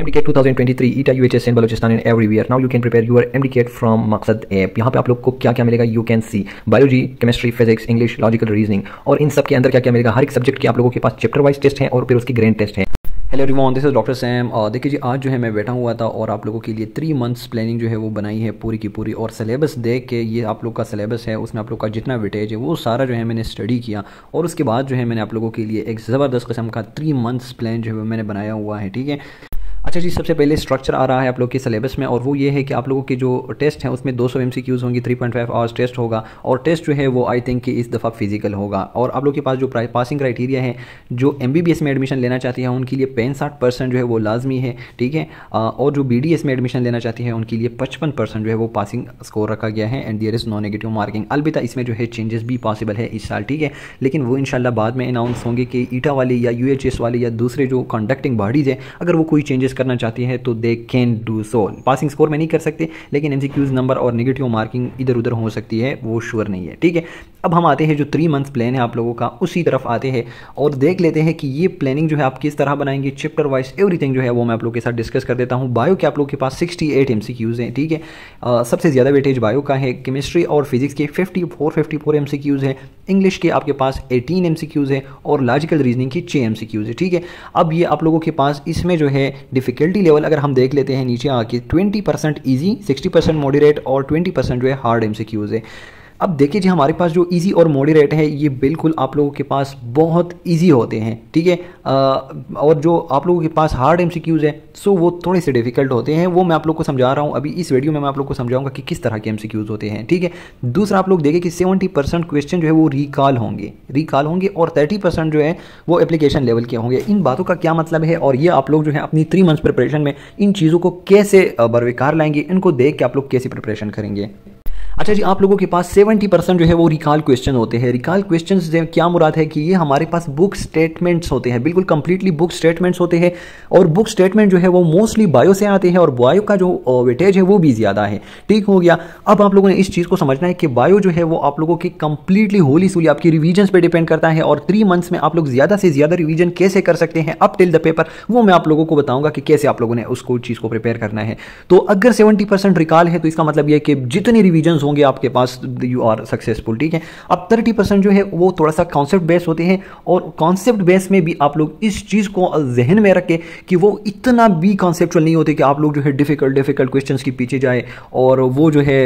MDK 2023 ETA UHS in Balochistan and everywhere. Now you can prepare your MDK from Maqsad app यहाँ पे आप लोग को क्या क्या मिलेगा you can see biology chemistry physics English logical reasoning और इन सब के अंदर क्या क्या मिलेगा हर एक सब्जेक्ट के आप लोगों के पास चैप्टर वाइज टेस्ट है और फिर उसकी ग्रेन टेस्ट है हेलो रिवॉन दिस इज डॉक्टर सैम देखिए जी आज जो है मैं बैठा हुआ था और आप लोगों के लिए थ्री मंथ्स प्लानिंग जो है वो बनाई है पूरी की पूरी और सिलेबस देख के ये आप लोग का सिलेबस है उसमें आप लोग का जितना वेटेज है वो सारा जो है मैंने स्टडी किया और उसके बाद जो है मैंने आप लोगों के लिए एक ज़बरदस्त किस्म का थ्री मंथ्स प्लान जो है मैंने बनाया हुआ है ठीक है अच्छा जी सबसे पहले स्ट्रक्चर आ रहा है आप लोग के सिलेबस में और वो ये है कि आप लोगों के जो टेस्ट हैं उसमें 200 एमसीक्यूज होंगी 3.5 आवर्स टेस्ट होगा और टेस्ट जो है वो आई थिंक कि इस दफ़ा फिजिकल होगा और आप लोग के पास जो पासिंग क्राइटेरिया है जो एम में एडमिशन लेना चाहती है उनके लिए पैंसठ जो है वो लाजमी है ठीक है और जो बी में एडमिशन लेना चाहती है उनके लिए पचपन जो है वो पासिंग स्कोर रखा गया है and there is non negative marking अलबत्ता इसमें जो है चेंजेस भी पॉसिबल है इस साल ठीक है लेकिन वो इनशाला बाद में अनाउंस होंगे कि ईटा वाले या यू वाले या दूसरे जो कंडक्टिंग बॉडीज़ हैं अगर वो कोई चेंजेस करना चाहती है तो they can do so passing score में नहीं कर सकते लेकिन एमसीक्यूज नंबर और निगेटिव मार्किंग इधर उधर हो सकती है वो श्योर नहीं है ठीक है अब हम आते हैं जो थ्री मंथ्स प्लान है आप लोगों का उसी तरफ आते हैं और देख लेते हैं कि ये प्लानिंग जो है आप किस तरह बनाएंगे चैप्टर वाइज एवरीथिंग जो है वो मैं आप लोग के साथ डिस्कस कर देता हूँ बायो के आप लोग के पास 68 एट एम हैं ठीक है सबसे ज़्यादा वेटेज बायो का है केमिस्ट्री और फिजिक्स के 54 54 एमसीक्यूज हैं इंग्लिश के आपके पास 18 एमसीक्यूज हैं और लॉजिकल रीजनिंग की छः एमसीक्यूज है ठीक है अब ये आप लोगों के पास इसमें जो है डिफिकल्टी लेवल अगर हम देख लेते हैं नीचे आके 20% इजी 60% मॉडरेट और 20% जो है हार्ड एमसीक्यूज है अब देखिए जी हमारे पास जो इजी और मोडी रेट है ये बिल्कुल आप लोगों के पास बहुत इजी होते हैं ठीक है और जो आप लोगों के पास हार्ड एम है सो वो थोड़े से डिफिकल्ट होते हैं वो मैं आप लोग को समझा रहा हूँ अभी इस वीडियो में मैं आप लोग को समझाऊंगा कि किस तरह के एम होते हैं ठीक है दूसरा आप लोग देखें कि सेवेंटी क्वेश्चन जो है वो रिकॉल होंगे रिकॉल होंगे और थर्टी जो है वो एप्लीकेशन लेवल के होंगे इन बातों का क्या मतलब है और ये आप लोग जो है अपनी थ्री मंथ्स प्रिपरेशन में इन चीज़ों को कैसे बरविकार लाएंगे इनको देख के आप लोग कैसी प्रिपरेशन करेंगे अच्छा जी आप लोगों के पास 70 परसेंट जो है वो रिकॉल क्वेश्चन होते हैं रिकॉल क्वेश्चन क्या मुराद है कि ये हमारे पास बुक स्टेटमेंट्स होते हैं बिल्कुल कंप्लीटली बुक स्टेटमेंट्स होते हैं और बुक स्टेटमेंट जो है वो मोस्टली बायो से आते हैं और बायो का जो वेटेज है वो भी ज़्यादा है ठीक हो गया अब आप लोगों ने इस चीज़ को समझना है कि बायो जो है वो आप लोगों की कंप्लीटली होली सूली आपकी रिविजन पर डिपेंड करता है और थ्री मंथ्स में आप लोग ज़्यादा से ज़्यादा रिविजन कैसे कर सकते हैं अप टिल द पेपर वो मैं आप लोगों को बताऊंगा कि कैसे आप लोगों ने उसको चीज़ को प्रिपेयर करना है तो अगर सेवेंटी रिकॉल है तो इसका मतलब यह कि जितने रिविजन होंगे आपके पास यू आर सक्सेसफुल ठीक है अब थर्टी परसेंट जो है वो थोड़ा सा कॉन्सेप्ट बेस होते हैं और कॉन्सेप्ट बेस में भी आप लोग इस चीज़ को जहन में रखें कि वो इतना भी कॉन्सेप्चुअल नहीं होते कि आप लोग जो है डिफिकल्ट डिफिकल्ट क्वेश्चन के पीछे जाए और वो जो है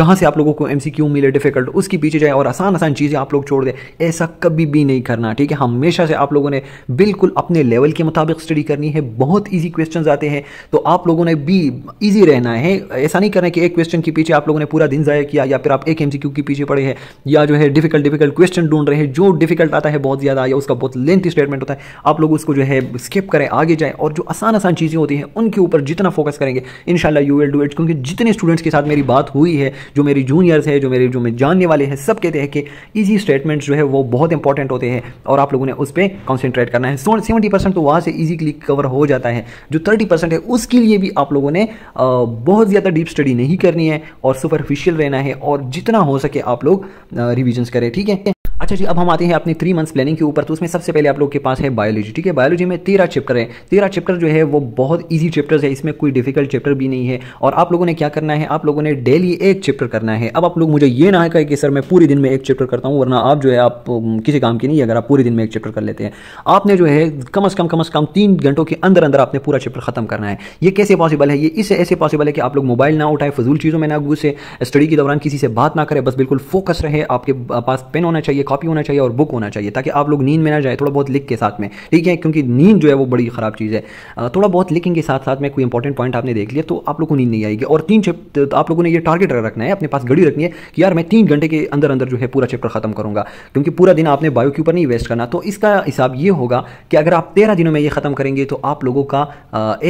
जहाँ से आप लोगों को एम मिले डिफिकल्ट उसके पीछे जाए और आसान आसान चीज़ें आप लोग छोड़ दें ऐसा कभी भी नहीं करना ठीक है हमेशा से आप लोगों ने बिल्कुल अपने लेवल के मुताबिक स्टडी करनी है बहुत ईजी क्वेश्चन आते हैं तो आप लोगों ने भी ईजी रहना है ऐसा नहीं करना कि एक क्वेश्चन के पीछे आप लोगों ने पूरा दिन दिन ज़ाया किया या फिर आप एक एम के पीछे पड़े हैं या जो है डिफिकल्ट डिफिकल्ट क्वेश्चन ढूंढ रहे हैं जो डिफिकल्ट आता है बहुत ज़्यादा या उसका बहुत लेंथी स्टेटमेंट होता है आप लोग उसको जो है स्किप करें आगे जाएँ और जो आसान आसान चीज़ें होती हैं उनके ऊपर जितना फोकस करेंगे इन यू विल डू इट क्योंकि जितने स्टूडेंट्स के साथ मेरी बात हुई है जो मेरी जूनियर्स है जो मेरे जो मैं जानने वाले हैं सब कहते हैं कि ईजी स्टेटमेंट्स जो है वो बहुत इंपॉर्टेंट होते हैं और आप लोगों ने उस पर कॉन्सेंट्रेट करना है सेवेंटी परसेंट तो वहाँ से ईजी क्लिक कवर हो जाता है जो थर्टी परसेंट है उसके लिए भी आप लोगों ने बहुत ज़्यादा डीप स्टडी नहीं करनी है और सुपरफिशियल रहना है और जितना हो सके आप लोग रिविजन्स करें ठीक है अच्छा जी अब हम आते हैं अपने थ्री मंथ्स प्लानिंग के ऊपर तो उसमें सबसे पहले आप लोग के पास है बायोलॉजी ठीक है बायोलॉजी में तेरह चैप्टर है तेरह चैप्टर जो है वो बहुत ईजी चैप्टर है इसमें कोई डिफिकल्ट चैप्टर भी नहीं है और आप लोगों ने क्या करना है आप लोगों ने डेली एक चैप्टर करना है अब आप लोग मुझे ये ना कहे कि सर मैं पूरे दिन में एक चैप्टर करता हूँ वरना आप जो है आप किसी काम की नहीं अगर आप पूरे दिन में एक चैप्टर कर लेते हैं आपने जो है कम अज़ कम कम अज़ कम तीन घंटों के अंदर अंदर आपने पूरा चैप्टर खत्म करना है ये कैसे पॉसिबल है ये इससे ऐसे पॉसिबल है कि आप लोग मोबाइल ना उठाए फजूल चीज़ों में ना घुसे स्टडी के दौरान किसी से बात ना करें बस बिल्कुल फोकस रहे आपके पास पेन होना चाहिए कॉपी होना चाहिए और बुक होना चाहिए ताकि आप लोग नींद में ना जाए थोड़ा बहुत लिख के साथ में ठीक है क्योंकि नींद जो है वो बड़ी ख़राब चीज़ है थोड़ा बहुत लिखिंग के साथ साथ में कोई इंपॉर्टेंट पॉइंट आपने देख लिया तो आप लोग को नींद नहीं आएगी और तीन चैप्टर आप लोगों ने यह टारगेट रखना है अपने पास घड़ी रखनी है कि यार मैं तीन घंटे के अंदर अंदर जो है पूरा चैप्टर खत्म करूँगा क्योंकि पूरा दिन आपने बायो के ऊपर नहीं वेस्ट करना तो इसका हिसाब ये होगा कि अगर आप तेरह दिनों में ये ख़त्म करेंगे तो आप लोगों का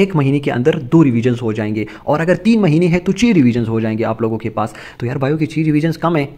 एक महीने के अंदर दो रिविजन्स हो जाएंगे और अगर तीन महीने हैं तो छह रिविजन्स हो जाएंगे आप लोगों के पास तो यार बायो के छह रिविजन्स कम है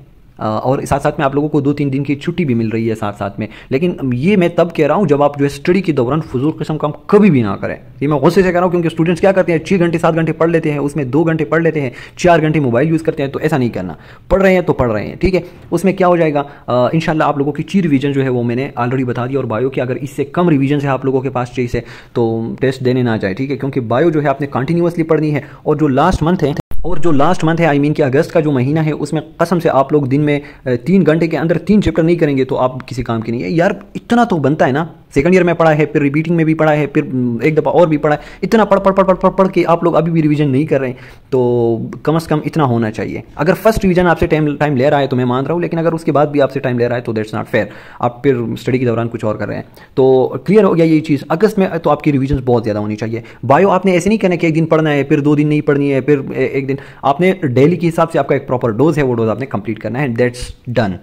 और साथ साथ में आप लोगों को दो तीन दिन की छुट्टी भी मिल रही है साथ साथ में लेकिन ये मैं तब कह रहा हूँ जब आप जो है स्टडी के दौरान फजूल किस्म काम कभी भी ना करें ये मैं गुस्से से कह रहा हूँ क्योंकि स्टूडेंट्स क्या करते हैं छः घंटे सात घंटे पढ़ लेते हैं उसमें दो घंटे पढ़ लेते हैं चार घंटे मोबाइल यूज़ करते हैं तो ऐसा नहीं करना पढ़ रहे हैं तो पढ़ रहे हैं ठीक है उसमें क्या हो जाएगा इन आप लोगों की ची रिविजन जो है वो मैंने ऑलरेडी बता दिया और बायो की अगर इससे कम रिविजन है आप लोगों के पास चाहिए तो टेस्ट देने ना जाए ठीक है क्योंकि बायो जो है आपने कंटिन्यूसली पढ़नी है और जो लास्ट मंथ है और जो लास्ट मंथ है आई I मीन mean कि अगस्त का जो महीना है उसमें कसम से आप लोग दिन में तीन घंटे के अंदर तीन चैप्टर नहीं करेंगे तो आप किसी काम के नहीं है यार इतना तो बनता है ना सेकंड ईयर में पढ़ा है फिर रिपीटिंग में भी पढ़ा है फिर एक दफ़ा और भी पढ़ा है इतना पढ़ पढ़ पढ़ पढ़ पढ़ पढ़ के आप लोग अभी भी रिवीजन नहीं कर रहे हैं तो कम से कम इतना होना चाहिए अगर फर्स्ट रिवीजन आपसे टाइम टाइम ले रहा है तो मैं मान रहा हूँ लेकिन अगर उसके बाद भी आपसे टाइम ले रहा है तो दैट्स नॉट फेयर आप फिर स्टडी के दौरान कुछ और कर रहे हैं तो क्लियर हो गया ये चीज़ अगस्त में तो आपकी रिविजन बहुत ज़्यादा होनी चाहिए बायो आपने ऐसे नहीं कहना कि एक दिन पढ़ना है फिर दो दिन नहीं पढ़नी है फिर एक दिन आपने डेली के हिसाब से आपका एक प्रॉपर डोज है वो डोज आपने कंप्लीट करना है दैट्स डन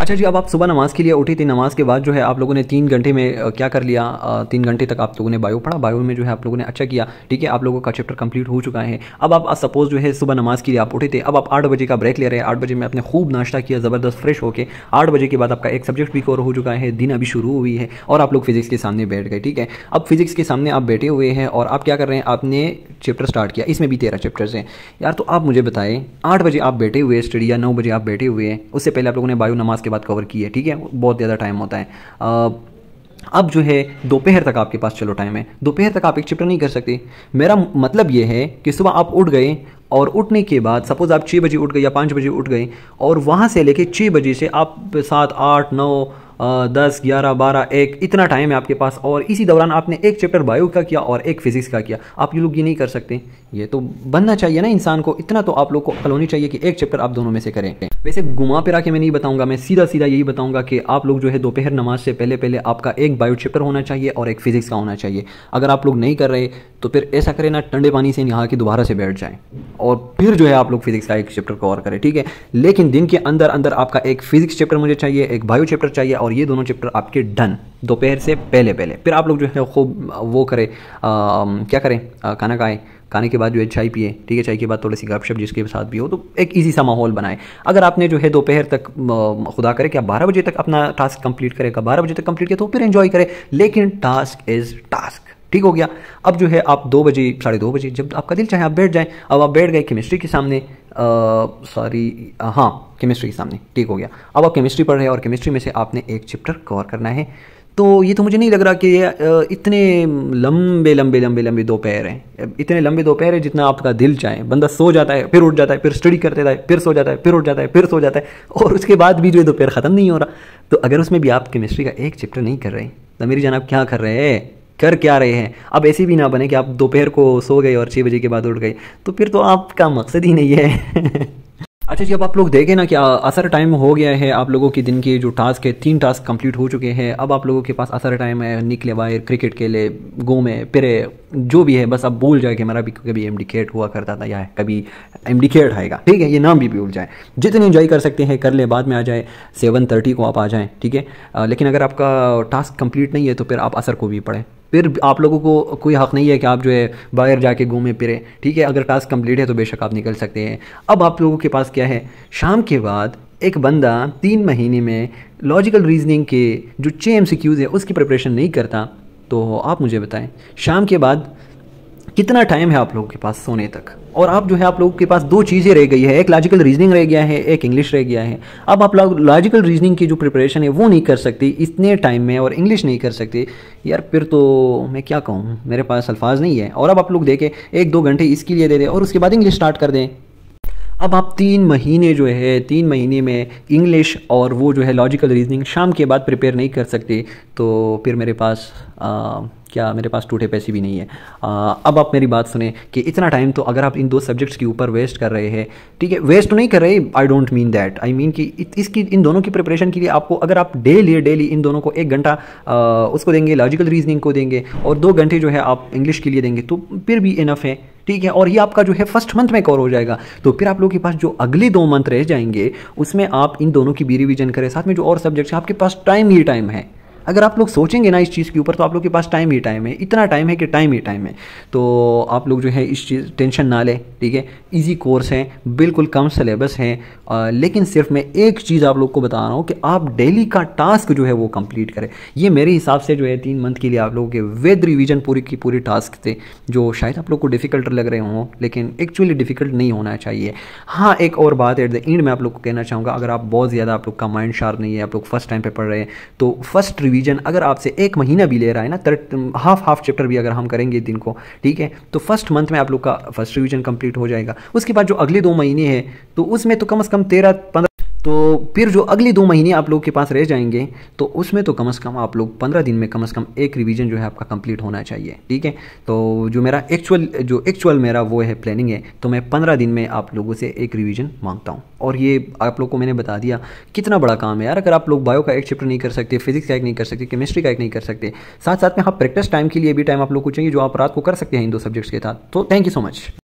अच्छा जी अब आप सुबह नमाज़ के लिए उठी थी नमाज़ के बाद जो है आप लोगों ने तीन घंटे में क्या कर लिया तीन घंटे तक आप लोगों ने बायो पढ़ा बायो में जो है आप लोगों ने अच्छा किया ठीक है आप लोगों का चैप्टर कंप्लीट हो चुका है अब आप सपोज़ जो है सुबह नमाज़ के लिए आप उठे थे अब आप आठ बजे का ब्रेक ले रहे हैं आठ बजे में आपने खूब नाश्ता किया ज़बरदस्त फ्रेश होकर आठ बजे के बाद आपका एक सब्जेक्ट भी कवर हो चुका है दिन अभी शुरू हुई है और आप लोग फिजिक्स के सामने बैठ गए ठीक है अब फिजिक्स के सामने आप बैठे हुए हैं और आप क्या कर रहे हैं आपने चैप्टर स्टार्ट किया इसमें भी तेरह चैप्टर्स हैं यार तो आप मुझे बताएं आठ बजे आप बैठे हुए स्टडी या नौ बजे आप बैठे हुए हैं उससे पहले आप लोगों ने बायो नमाज उसके बाद कवर की है ठीक है बहुत ज़्यादा टाइम होता है अब जो है दोपहर तक आपके पास चलो टाइम है दोपहर तक आप एक चैप्टर नहीं कर सकते मेरा मतलब ये है कि सुबह आप उठ गए और उठने के बाद सपोज़ आप छः बजे उठ गए या पाँच बजे उठ गए और वहाँ से लेके छः बजे से आप सात आठ नौ दस ग्यारह बारह एक इतना टाइम है आपके पास और इसी दौरान आपने एक चैप्टर बायो का किया और एक फिजिक्स का किया आप ये लोग ये नहीं कर सकते ये तो बनना चाहिए ना इंसान को इतना तो आप लोग को अकल होनी चाहिए कि एक चैप्टर आप दोनों में से करें वैसे घुमा फिरा के मैं नहीं बताऊंगा मैं सीधा सीधा यही बताऊंगा कि आप लोग जो है दोपहर नमाज से पहले पहले आपका एक बायो चैप्टर होना चाहिए और एक फिजिक्स का होना चाहिए अगर आप लोग नहीं कर रहे तो फिर ऐसा करें ना ठंडे पानी से नहा के दोबारा से बैठ जाएं और फिर जो है आप लोग फिजिक्स का एक चैप्टर कवर करें ठीक है लेकिन दिन के अंदर अंदर आपका एक फिजिक्स चैप्टर मुझे चाहिए एक बायो चैप्टर चाहिए और ये दोनों चैप्टर आपके डन दोपहर से पहले पहले फिर आप लोग जो है खूब वो करें क्या करें खाना खाएँ खाने के बाद जो है चाय पिए ठीक है चाय के बाद थोड़ी सी गपशप जिसके साथ भी हो तो एक ईजी सा माहौल बनाए अगर आपने जो है दोपहर तक खुदा करे कि आप बारह बजे तक अपना टास्क कंप्लीट करेगा बारह बजे तक कंप्लीट किया तो फिर एंजॉय करें लेकिन टास्क इज़ टास्क ठीक हो गया अब जो है आप दो बजे साढ़े दो बजे जब आपका दिल चाहे आप बैठ जाएं अब आप बैठ गए केमिस्ट्री के सामने सॉरी हाँ केमिस्ट्री के सामने ठीक हो गया अब आप केमिस्ट्री पढ़ रहे हैं और केमिस्ट्री में से आपने एक चैप्टर कवर करना है तो ये तो मुझे नहीं लग रहा कि ये इतने लंबे लंबे लंबे लंबे दो पैर हैं इतने लंबे दो पैर है जितना आपका दिल चाहे बंदा सो जाता है फिर उठ जाता है फिर स्टडी करते जाए फिर सो जाता है फिर उठ जाता है फिर सो जाता है और उसके बाद भी जो है पैर ख़त्म नहीं हो रहा तो अगर उसमें भी आप केमिस्ट्री का एक चैप्टर नहीं कर रहे तो मेरी जान आप क्या कर रहे हैं कर क्या रहे हैं अब ऐसी भी ना बने कि आप दोपहर को सो गए और छः बजे के बाद उठ गए तो फिर तो आपका मकसद ही नहीं है अच्छा जी अब आप लोग देखें ना कि असर टाइम हो गया है आप लोगों के दिन के जो टास्क है तीन टास्क कंप्लीट हो चुके हैं अब आप लोगों के पास असर टाइम है निकले वायर क्रिकेट खेले घूमे पिरे जो भी है बस अब भूल जाए कि हमारा भी कभी एम खेड हुआ करता था या कभी एम डी खेड आएगा ठीक है ये नाम भी भूल जाए जितने इंजॉय कर सकते हैं कर ले बाद में आ जाए सेवन थर्टी को आप आ जाएँ ठीक है लेकिन अगर आपका टास्क कंप्लीट नहीं है तो फिर आप असर को भी पढ़ें फिर आप लोगों को कोई हक़ नहीं है कि आप जो है बाहर जाके घूमें फिरें ठीक है अगर टास्क कंप्लीट है तो बेशक आप निकल सकते हैं अब आप लोगों के पास क्या है शाम के बाद एक बंदा तीन महीने में लॉजिकल रीजनिंग के जो छः एम है उसकी प्रिपरेशन नहीं करता तो आप मुझे बताएं शाम के बाद कितना टाइम है आप लोगों के पास सोने तक और अब जो है आप लोगों के पास दो चीज़ें रह गई है एक लॉजिकल रीजनिंग रह गया है एक इंग्लिश रह गया है अब आप लोग लॉजिकल रीजनिंग की जो प्रिपरेशन है वो नहीं कर सकती इतने टाइम में और इंग्लिश नहीं कर सकती यार फिर तो मैं क्या कहूँ मेरे पास अल्फाज नहीं है और अब आप लोग देखें एक दो घंटे इसके लिए दे दें और उसके बाद इंग्लिश स्टार्ट कर दें अब आप तीन महीने जो है तीन महीने में इंग्लिश और वो जो है लॉजिकल रीजनिंग शाम के बाद प्रिपेयर नहीं कर सकते तो फिर मेरे पास आ, क्या मेरे पास टूटे पैसे भी नहीं है आ, अब आप मेरी बात सुने कि इतना टाइम तो अगर आप इन दो सब्जेक्ट्स के ऊपर वेस्ट कर रहे हैं ठीक है वेस्ट तो नहीं कर रहे I don't mean that I mean कि इसकी इन दोनों की प्रिपरेशन के लिए आपको अगर आप डेली डेली इन दोनों को एक घंटा उसको देंगे लॉजिकल रीजनिंग को देंगे और दो घंटे जो है आप इंग्लिश के लिए देंगे तो फिर भी इनफ है ठीक है और ये आपका जो है फर्स्ट मंथ में कवर हो जाएगा तो फिर आप लोग के पास जो अगले दो मंथ रह जाएंगे उसमें आप इन दोनों की बी रिविजन करें साथ में जो और सब्जेक्ट्स हैं आपके पास टाइम ही टाइम है अगर आप लोग सोचेंगे ना इस चीज़ के ऊपर तो आप लोग के पास टाइम ही टाइम है इतना टाइम है कि टाइम ही टाइम है तो आप लोग जो है इस चीज़ टेंशन ना लें ठीक है ईजी कोर्स है बिल्कुल कम सिलेबस है लेकिन सिर्फ मैं एक चीज़ आप लोग को बता रहा हूँ कि आप डेली का टास्क जो है वो कंप्लीट करें ये मेरे हिसाब से जो है तीन मंथ के लिए आप लोगों के वेद रिविज़न पूरी की पूरी टास्क थे जो शायद आप लोग को डिफ़िकल्ट लग रहे हों लेकिन एक्चुअली डिफ़िकल्ट नहीं होना चाहिए हाँ एक और बात एट द एंड मैं आप लोग को कहना चाहूँगा अगर आप बहुत ज़्यादा आप लोग का माइंड शार्प नहीं है आप लोग फर्स्ट टाइम पर पढ़ रहे हैं तो फर्स्ट रिवीजन रिवीजन अगर आपसे एक महीना भी ले रहा है ना तर हाफ हाफ चैप्टर भी अगर हम करेंगे दिन को ठीक है तो फर्स्ट मंथ में आप लोग का फर्स्ट रिवीजन कंप्लीट हो जाएगा उसके बाद जो अगले दो महीने हैं तो उसमें तो कम अज़ कम तेरह पंद्रह तो फिर जो अगले दो महीने आप लोग के पास रह जाएंगे तो उसमें तो कम से कम आप लोग पंद्रह दिन में कम से कम एक रिवीजन जो है आपका कंप्लीट होना चाहिए ठीक है तो जो मेरा एक्चुअल जो एक्चुअल मेरा वो है प्लानिंग है तो मैं पंद्रह दिन में आप लोगों से एक रिवीजन मांगता हूँ और ये आप लोग को मैंने बता दिया कितना बड़ा काम है यार अगर आप लोग बायो का एक चैप्टर नहीं कर सकते फिजिक्स का एक नहीं कर सकते केमिस्ट्री का एक नहीं कर सकते साथ साथ में आप प्रैक्टिस टाइम के लिए भी टाइम आप लोग को चाहिए जो आप रात को कर सकते हैं इन दो सब्जेक्ट्स के साथ तो थैंक यू सो मच